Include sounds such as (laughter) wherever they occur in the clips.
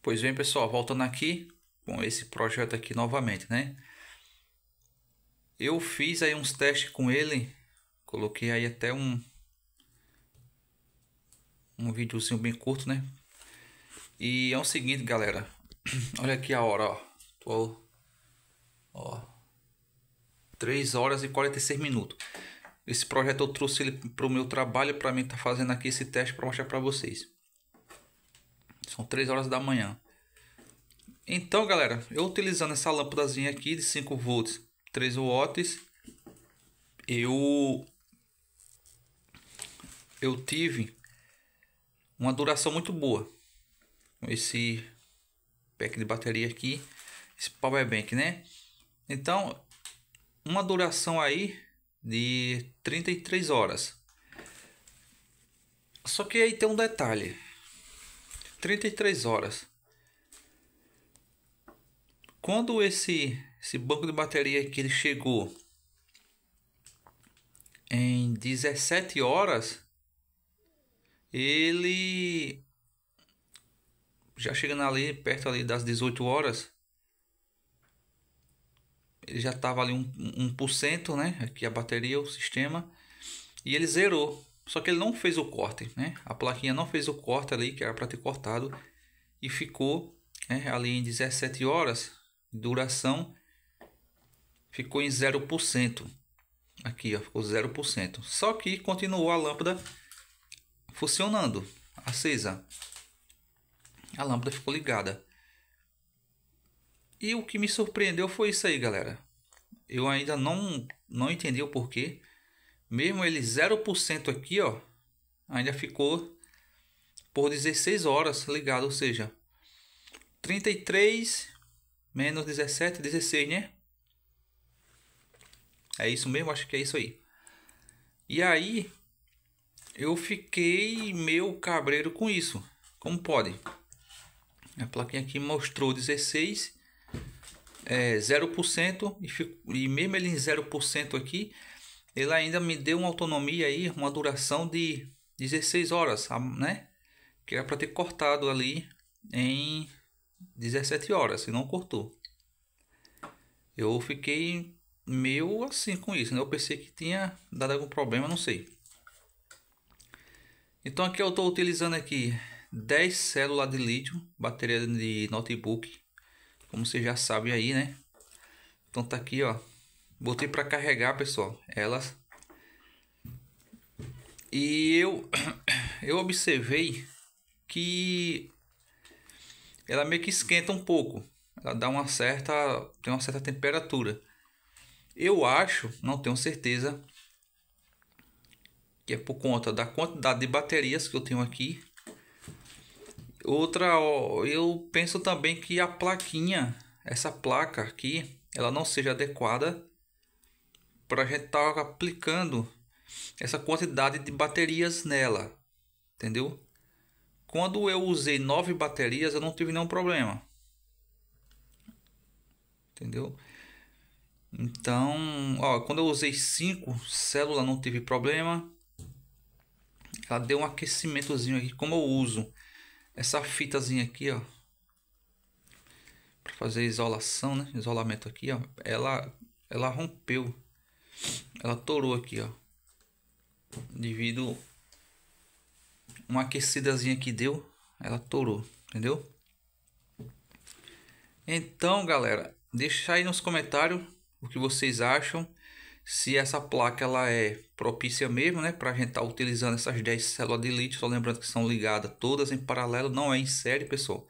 Pois bem, pessoal, voltando aqui com esse projeto aqui novamente, né? Eu fiz aí uns testes com ele, coloquei aí até um um videozinho bem curto, né? E é o seguinte, galera, (clears throat) olha aqui a hora, ó. Tô ó 3 horas e 46 minutos. Esse projeto eu trouxe ele pro meu trabalho para mim tá fazendo aqui esse teste para mostrar para vocês. São 3 horas da manhã. Então, galera, eu utilizando essa lâmpadazinha aqui de 5 volts, 3 watts, eu eu tive uma duração muito boa esse pack de bateria aqui, esse power bank, né? Então, uma duração aí de 33 horas. Só que aí tem um detalhe. 33 horas. Quando esse, esse banco de bateria que ele chegou em 17 horas, ele já chegando ali perto ali das 18 horas, ele já estava ali 1%, um, né? Aqui a bateria, o sistema, e ele zerou. Só que ele não fez o corte, né? A plaquinha não fez o corte ali que era para ter cortado e ficou né, ali em 17 horas duração ficou em 0%. Aqui, ó, ficou 0%. Só que continuou a lâmpada funcionando, acesa. A lâmpada ficou ligada. E o que me surpreendeu foi isso aí, galera. Eu ainda não não entendi o porquê mesmo ele 0% aqui, ó, ainda ficou por 16 horas ligado, ou seja, 33 menos 17, 16, né? É isso mesmo, acho que é isso aí. E aí, eu fiquei meio cabreiro com isso. Como pode? A plaquinha aqui mostrou 16, é, 0%, e, fico, e mesmo ele em 0% aqui, ele ainda me deu uma autonomia aí, uma duração de 16 horas, né? Que era para ter cortado ali em 17 horas e não cortou. Eu fiquei meio assim com isso, né? Eu pensei que tinha dado algum problema, não sei. Então aqui eu estou utilizando aqui 10 células de lítio, bateria de notebook, como você já sabe aí, né? Então tá aqui, ó, Botei para carregar, pessoal, elas. E eu (coughs) eu observei que ela meio que esquenta um pouco. Ela dá uma certa tem uma certa temperatura. Eu acho, não tenho certeza, que é por conta da quantidade de baterias que eu tenho aqui. Outra, eu penso também que a plaquinha, essa placa aqui, ela não seja adequada para a gente estar tá aplicando essa quantidade de baterias nela, entendeu? Quando eu usei nove baterias, eu não tive nenhum problema, entendeu? Então, ó, quando eu usei cinco, célula não tive problema. Ela deu um aquecimentozinho aqui, como eu uso essa fitazinha aqui, ó, para fazer isolação, né? Isolamento aqui, ó, ela ela rompeu. Ela torou aqui, ó. Devido uma aquecidazinha que deu, ela torou, entendeu? Então, galera, deixa aí nos comentários o que vocês acham. Se essa placa ela é propícia mesmo, né? Para gente estar tá utilizando essas 10 células de litro Só lembrando que são ligadas todas em paralelo. Não é em série, pessoal.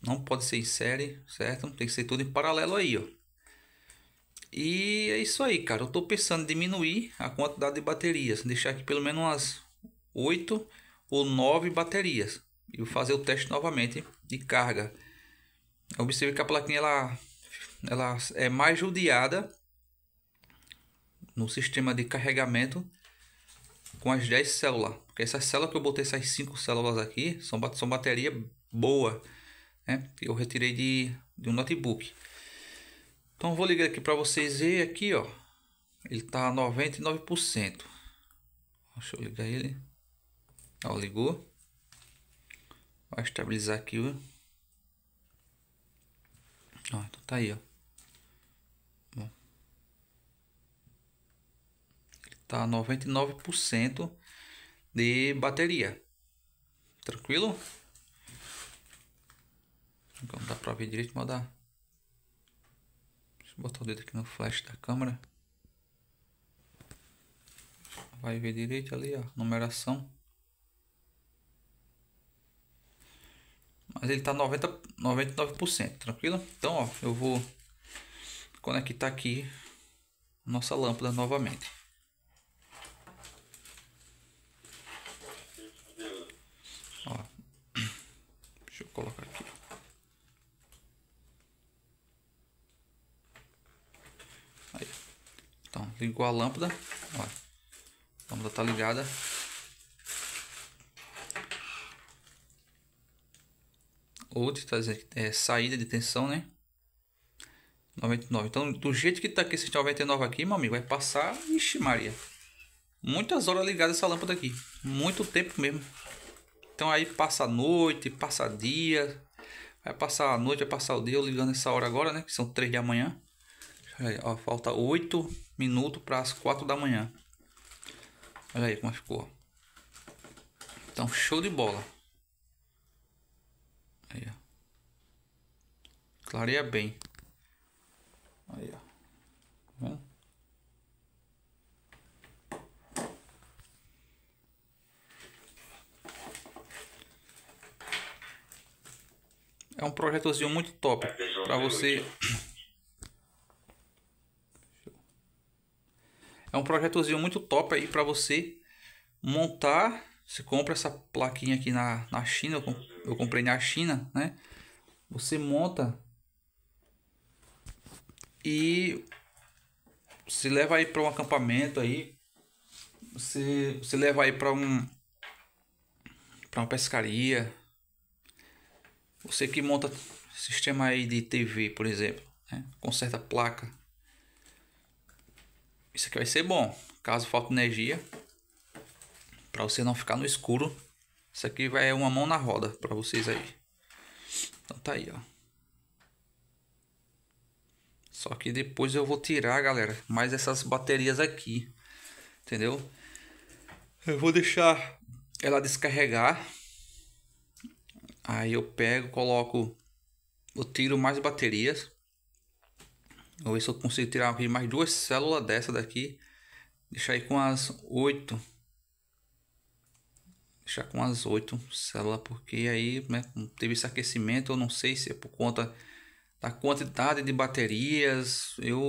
Não pode ser em série, certo? Tem que ser tudo em paralelo aí, ó. E é isso aí, cara. Eu estou pensando em diminuir a quantidade de baterias, deixar aqui pelo menos umas 8 ou 9 baterias e fazer o teste novamente de carga. Observe que a plaquinha ela, ela é mais judiada no sistema de carregamento com as 10 células. Porque essas células que eu botei, essas 5 células aqui, são, são bateria boa. Né? Eu retirei de, de um notebook. Então vou ligar aqui para vocês verem aqui, ó. Ele tá 99%. Deixa eu ligar ele. Ó, ligou. Vai estabilizar aqui, ó. Ó, então tá aí, ó. Bom. Ele tá 99% de bateria. Tranquilo? Não dá para ver direito, mas dá botar o dedo aqui no flash da câmera. Vai ver direito ali, ó. Numeração. Mas ele tá 90, 99%, tranquilo? Então, ó, eu vou conectar aqui nossa lâmpada novamente. Ó. (clears throat) Deixa eu colocar aqui. ligou a lâmpada. Ó, a lâmpada tá ligada. Outro tá dizendo que é saída de tensão, né? 99. Então, do jeito que tá aqui, esse 99 aqui, meu amigo, vai passar, ixi Maria. Muitas horas ligada essa lâmpada aqui. Muito tempo mesmo. Então aí passa a noite, passa dia, vai passar a noite, vai passar o dia, eu ligando essa hora agora, né? Que são 3 da manhã. Aí, ó, falta 8 minutos para as 4 da manhã. Olha aí como ficou. Então, show de bola. Aí, ó. Clareia bem. Aí, ó. Tá É um projetozinho muito top para você É um projetozinho muito top aí para você montar. Você compra essa plaquinha aqui na, na China, eu comprei na China, né? Você monta e se leva aí para um acampamento aí. Você, você leva aí para um para uma pescaria. Você que monta sistema aí de TV, por exemplo, né? conserta placa isso aqui vai ser bom, caso falte energia, para você não ficar no escuro. Isso aqui vai é uma mão na roda para vocês aí. Então tá aí, ó. Só que depois eu vou tirar, galera, mais essas baterias aqui, entendeu? Eu vou deixar ela descarregar. Aí eu pego, coloco, eu tiro mais baterias Vou ver se eu consigo tirar aqui mais duas células dessa daqui. Deixar aí com as oito. Deixar com as oito células, porque aí né, teve esse aquecimento. Eu não sei se é por conta da quantidade de baterias. Eu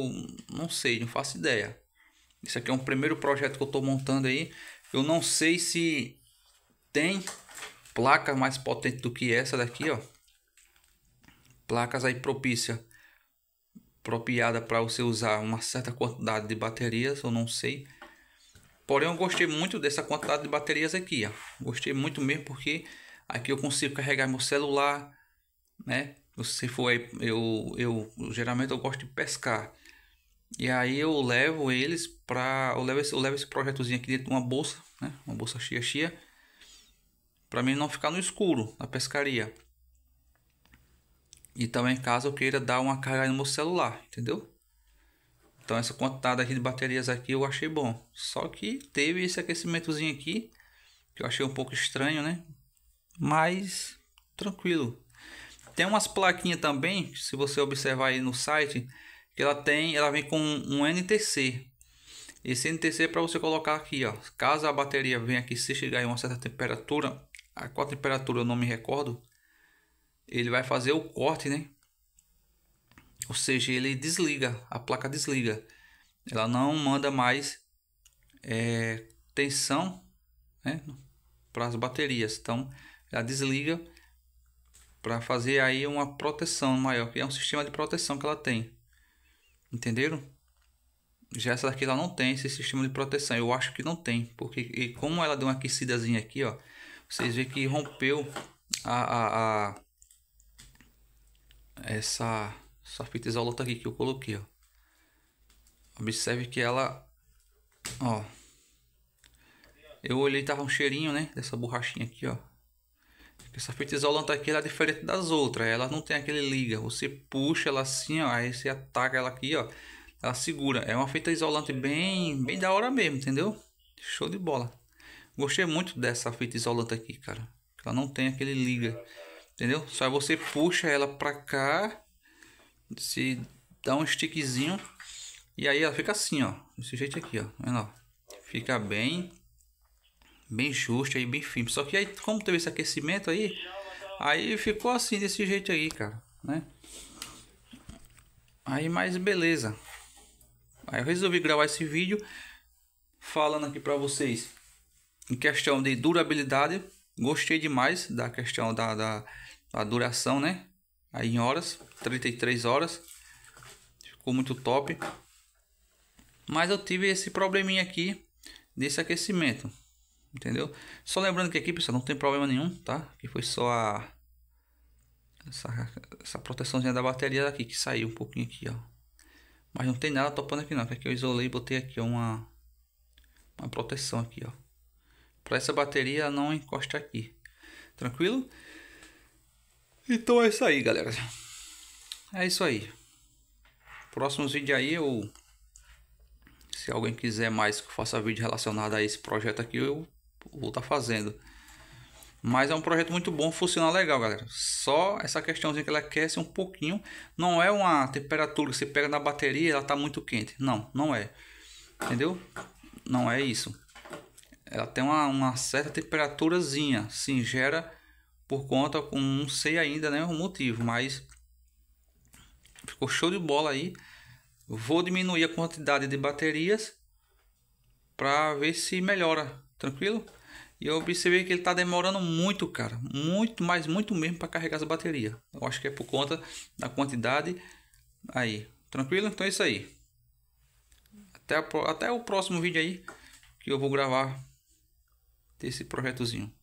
não sei, não faço ideia. Esse aqui é um primeiro projeto que eu estou montando aí. Eu não sei se tem placa mais potente do que essa daqui, ó. Placas aí propícia apropriada para você usar uma certa quantidade de baterias, eu não sei. Porém, eu gostei muito dessa quantidade de baterias aqui. Ó. Gostei muito mesmo porque aqui eu consigo carregar meu celular, né? Se for eu, eu geralmente eu gosto de pescar. E aí eu levo eles para eu levo esse, eu levo esse projetozinho aqui dentro de uma bolsa, né? Uma bolsa cheia cheia para mim não ficar no escuro na pescaria. E também caso eu queira dar uma carga no meu celular, entendeu? Então essa quantidade aqui de baterias aqui eu achei bom. Só que teve esse aquecimentozinho aqui, que eu achei um pouco estranho, né? Mas tranquilo. Tem umas plaquinhas também, se você observar aí no site, que ela tem, ela vem com um NTC. Esse NTC é para você colocar aqui, ó. Caso a bateria venha aqui se chegar em uma certa temperatura, a qual temperatura eu não me recordo, ele vai fazer o corte, né? Ou seja, ele desliga, a placa desliga. Ela não manda mais é, tensão né? para as baterias. Então, ela desliga para fazer aí uma proteção maior, que é um sistema de proteção que ela tem. Entenderam? Já essa daqui ela não tem esse sistema de proteção. Eu acho que não tem, porque como ela deu uma aquecidazinha aqui, ó, vocês veem que rompeu a, a, a essa, essa fita isolante aqui que eu coloquei, ó. Observe que ela, ó. Eu olhei, tava um cheirinho, né, dessa borrachinha aqui, ó. Essa fita isolante aqui ela é diferente das outras, ela não tem aquele liga. Você puxa ela assim, ó, aí você ataca ela aqui, ó. Ela segura. É uma fita isolante bem, bem da hora mesmo, entendeu? Show de bola. Gostei muito dessa fita isolante aqui, cara. Ela não tem aquele liga. Entendeu? Só é você puxa ela pra cá, se dá um estiquezinho e aí ela fica assim, ó. Desse jeito aqui, ó. Vendo, ó. Fica bem, bem justa e bem firme. Só que aí, como teve esse aquecimento aí, aí ficou assim, desse jeito aí, cara, né? Aí, mais beleza. Aí eu resolvi gravar esse vídeo falando aqui pra vocês em questão de durabilidade. Gostei demais da questão da, da a duração, né? Aí em horas, 33 horas. Ficou muito top. Mas eu tive esse probleminha aqui desse aquecimento, entendeu? Só lembrando que aqui, pessoal, não tem problema nenhum, tá? Que foi só a essa, essa proteçãozinha da bateria aqui que saiu um pouquinho aqui, ó. Mas não tem nada topando aqui não, é que aqui eu isolei e botei aqui uma uma proteção aqui, ó. Para essa bateria não encostar aqui. Tranquilo? Então é isso aí, galera. É isso aí. Próximos vídeos aí eu. Se alguém quiser mais que eu faça vídeo relacionado a esse projeto aqui, eu vou estar tá fazendo. Mas é um projeto muito bom, funciona legal, galera. Só essa questãozinha que ela aquece um pouquinho. Não é uma temperatura que você pega na bateria ela tá muito quente. Não, não é. Entendeu? Não é isso. Ela tem uma, uma certa temperaturazinha. Sim, gera por conta, com não sei ainda né, o motivo, mas ficou show de bola aí. Vou diminuir a quantidade de baterias para ver se melhora, tranquilo? E eu percebi que ele está demorando muito, cara, muito, mas muito mesmo para carregar as baterias. Eu acho que é por conta da quantidade aí, tranquilo? Então é isso aí. Até, a, até o próximo vídeo aí que eu vou gravar desse projetozinho.